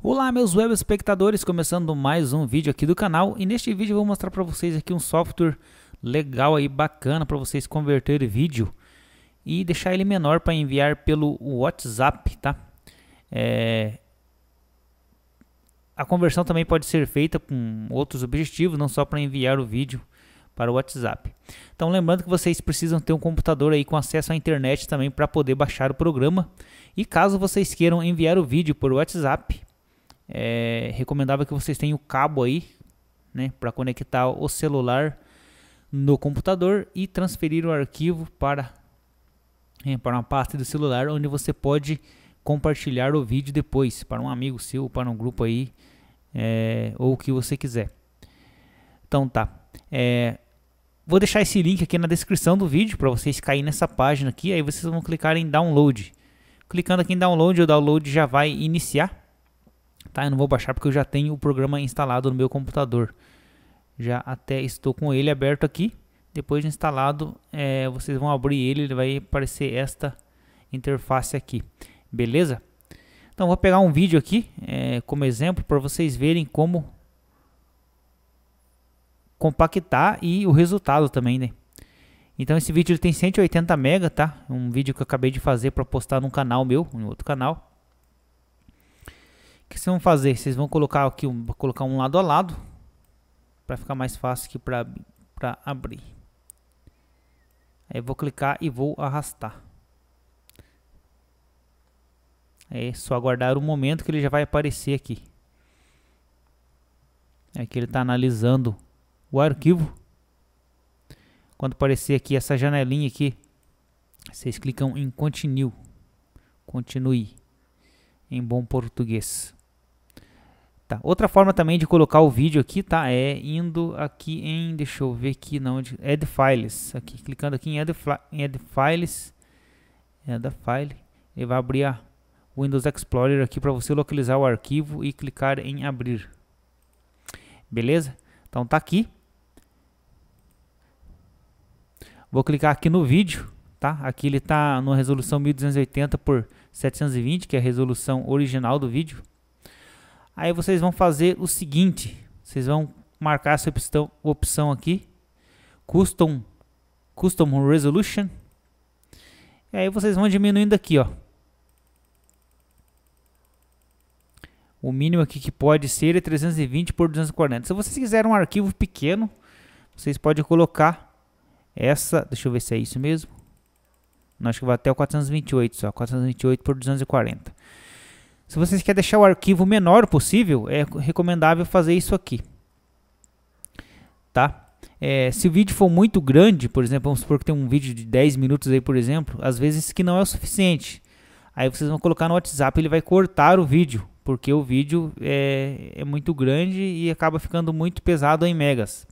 Olá meus web espectadores, começando mais um vídeo aqui do canal e neste vídeo eu vou mostrar para vocês aqui um software legal aí bacana para vocês converter vídeo e deixar ele menor para enviar pelo WhatsApp, tá? É... A conversão também pode ser feita com outros objetivos, não só para enviar o vídeo para o WhatsApp. Então lembrando que vocês precisam ter um computador aí com acesso à internet também para poder baixar o programa. E caso vocês queiram enviar o vídeo por WhatsApp, é que vocês tenham o cabo aí, né, para conectar o celular no computador e transferir o arquivo para é, para uma pasta do celular onde você pode compartilhar o vídeo depois para um amigo seu, para um grupo aí é, ou o que você quiser. Então tá. É, vou deixar esse link aqui na descrição do vídeo para vocês caírem nessa página aqui. Aí vocês vão clicar em download. Clicando aqui em download, o download já vai iniciar tá? Eu não vou baixar porque eu já tenho o programa instalado no meu computador. Já até estou com ele aberto aqui. Depois de instalado, é, vocês vão abrir ele, ele vai aparecer esta interface aqui, beleza? Então vou pegar um vídeo aqui é, como exemplo para vocês verem como compactar e o resultado também, né? Então esse vídeo ele tem 180 mega, tá? Um vídeo que eu acabei de fazer para postar no canal meu, em outro canal que vocês vão fazer? Vocês vão colocar aqui um, colocar um lado a lado para ficar mais fácil aqui para abrir. Aí vou clicar e vou arrastar. É só aguardar o um momento que ele já vai aparecer aqui. Aqui é ele está analisando o arquivo. Quando aparecer aqui essa janelinha aqui, vocês clicam em continue. Continue em bom português. Tá, outra forma também de colocar o vídeo aqui, tá? É indo aqui em, deixa eu ver aqui, não, de, Add Files, aqui, clicando aqui em Add, em add Files, Add File, ele vai abrir a Windows Explorer aqui para você localizar o arquivo e clicar em abrir. Beleza? Então tá aqui. Vou clicar aqui no vídeo, tá? Aqui ele tá numa resolução 1280 por 720, que é a resolução original do vídeo. Aí vocês vão fazer o seguinte, vocês vão marcar essa opção, opção aqui, Custom, Custom Resolution. E aí vocês vão diminuindo aqui, ó. O mínimo aqui que pode ser é 320 por 240. Se vocês quiserem um arquivo pequeno, vocês podem colocar essa, deixa eu ver se é isso mesmo. Não, acho que vai até o 428 só, 428 por 240. Se vocês querem deixar o arquivo menor possível, é recomendável fazer isso aqui. Tá? É, se o vídeo for muito grande, por exemplo, vamos supor que tem um vídeo de 10 minutos aí, por exemplo, às vezes que não é o suficiente. Aí vocês vão colocar no WhatsApp, ele vai cortar o vídeo, porque o vídeo é, é muito grande e acaba ficando muito pesado em megas.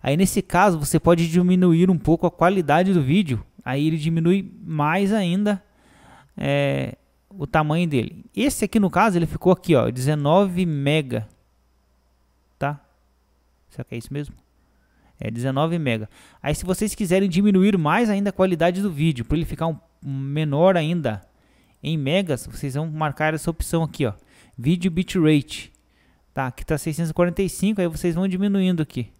Aí nesse caso você pode diminuir um pouco a qualidade do vídeo, aí ele diminui mais ainda é, o tamanho dele. Esse aqui, no caso, ele ficou aqui, ó, 19 mega. Tá? Será que é isso mesmo? É 19 mega. Aí se vocês quiserem diminuir mais ainda a qualidade do vídeo, para ele ficar um, menor ainda em megas, vocês vão marcar essa opção aqui, ó. Vídeo bitrate. Tá, aqui tá 645, aí vocês vão diminuindo aqui.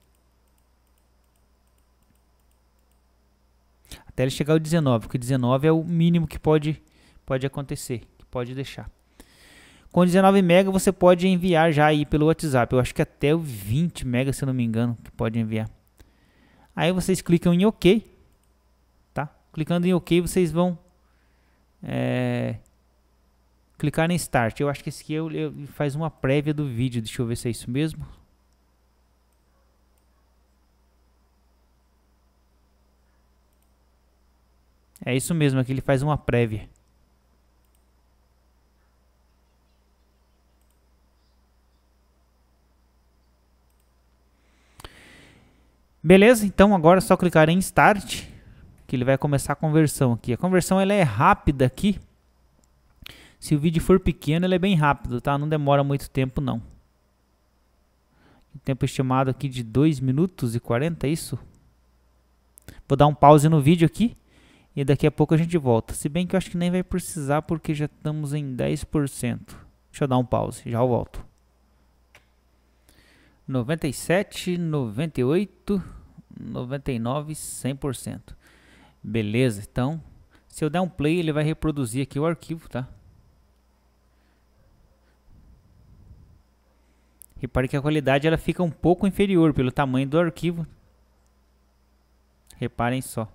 Até ele chegar ao 19, porque 19 é o mínimo que pode pode acontecer, que pode deixar. Com 19 mega você pode enviar já aí pelo WhatsApp. Eu acho que até o 20 mega se eu não me engano, que pode enviar. Aí vocês clicam em OK, tá? Clicando em OK vocês vão é, clicar em Start. Eu acho que esse aqui eu, é eu, faz uma prévia do vídeo. Deixa eu ver se é isso mesmo. É isso mesmo, aqui ele faz uma prévia. Beleza? Então agora é só clicar em Start, que ele vai começar a conversão aqui. A conversão ela é rápida aqui. Se o vídeo for pequeno, ele é bem rápido, tá? Não demora muito tempo, não. tempo estimado aqui de 2 minutos e 40, é isso? Vou dar um pause no vídeo aqui e daqui a pouco a gente volta. Se bem que eu acho que nem vai precisar porque já estamos em 10%. Deixa eu dar um pause, já volto. 97, 98, 99, 100%. Beleza, então, se eu der um play, ele vai reproduzir aqui o arquivo, tá? Repare que a qualidade ela fica um pouco inferior pelo tamanho do arquivo. Reparem só.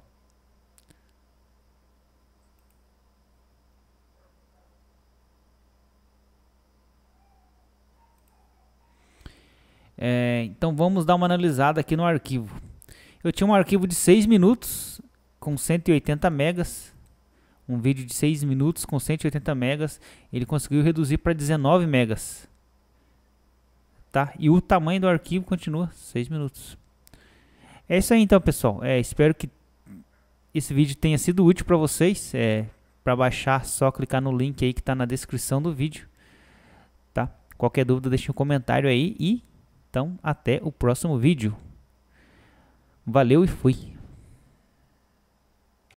É, então vamos dar uma analisada aqui no arquivo. Eu tinha um arquivo de 6 minutos com 180 megas. Um vídeo de 6 minutos com 180 megas. Ele conseguiu reduzir para 19 megas. Tá? E o tamanho do arquivo continua 6 minutos. É isso aí então, pessoal. É, espero que esse vídeo tenha sido útil para vocês. É, para baixar, só clicar no link aí que está na descrição do vídeo. Tá? Qualquer dúvida, deixe um comentário aí e então, até o próximo vídeo. Valeu e fui!